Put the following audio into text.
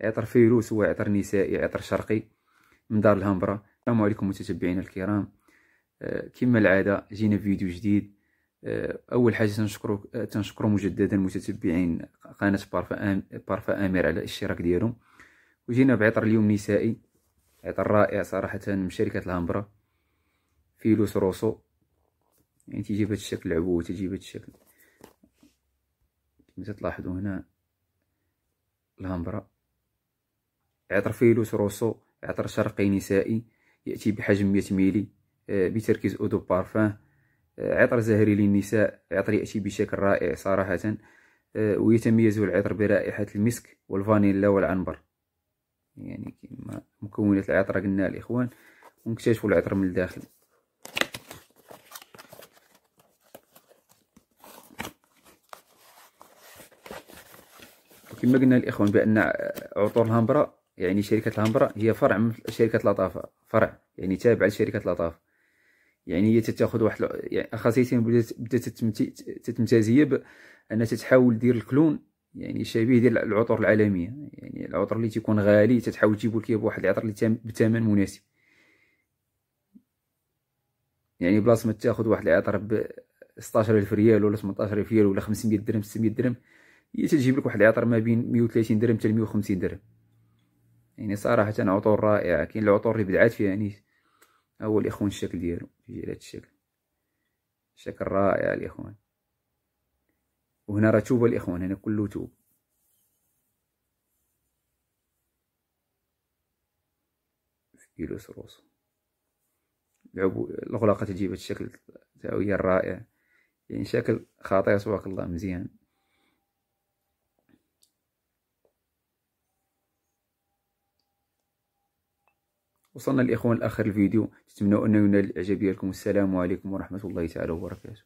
عطر فيروس هو عطر نسائي عطر شرقي من دار الهمبرا السلام عليكم متتبعينا الكرام آه، كما العادة جينا بفيديو جديد آه، اول حاجه تنشكرو تنشكرو مجددا متتبعين قناه بارفا بارفا امير على الاشتراك ديالهم وجينا بعطر اليوم نسائي عطر رائع صراحه من شركه الهامبرا فيلوس روسو يعني تيجي بهذا الشكل العبوه تيجي بهذا الشكل كما تلاحظوا هنا الهمبرا عطر فيلوس روسو عطر شرقي نسائي يأتي بحجم 100 ميلي آه، بتركيز أودو بارفان آه، عطر زهري للنساء عطر يأتي بشكل رائع صراحة آه، ويتميز العطر برائحة المسك والفانيلا والعنبر يعني كما مكونات العطر قلنا الإخوان ونكتشفوا العطر من الداخل كما قلنا الإخوان بأن عطور الهامبرا يعني شركة الهمبرا هي فرع من شركة لطافة فرع يعني تابع لشركة لطافة يعني هي تتاخذ واحد يعني خاصيتها بدات تتمتاز هي بان تتحاول دير الكلون يعني شبيه ديال العطور العالميه يعني العطر اللي تيكون غالي تتحاول تجيبو لك بواحد العطر اللي بثمن مناسب يعني بلاصه ما تاخذ واحد العطر ب 16000 ريال ولا 18000 ريال ولا 500 درهم 600 درهم هي تجيب لك واحد العطر ما بين 130 درهم حتى 150 درهم يعني صراحة عطور رائعة كاين العطور اللي بدعات فيها يعني هو الإخوان الشكل ديالو يجي على هاد الشكل شكل رائع الإخوان وهنا راه توب الإخوان هنا كله توب كيلو روسو لعبو الغلاقة تجيب هاد الشكل تاعو هي الرائع يعني شكل خاطئ تبارك الله مزيان وصلنا الإخوان الآخر الفيديو تتمنى أنه ينال الإعجاب ديالكم والسلام عليكم ورحمة الله تعالى وبركاته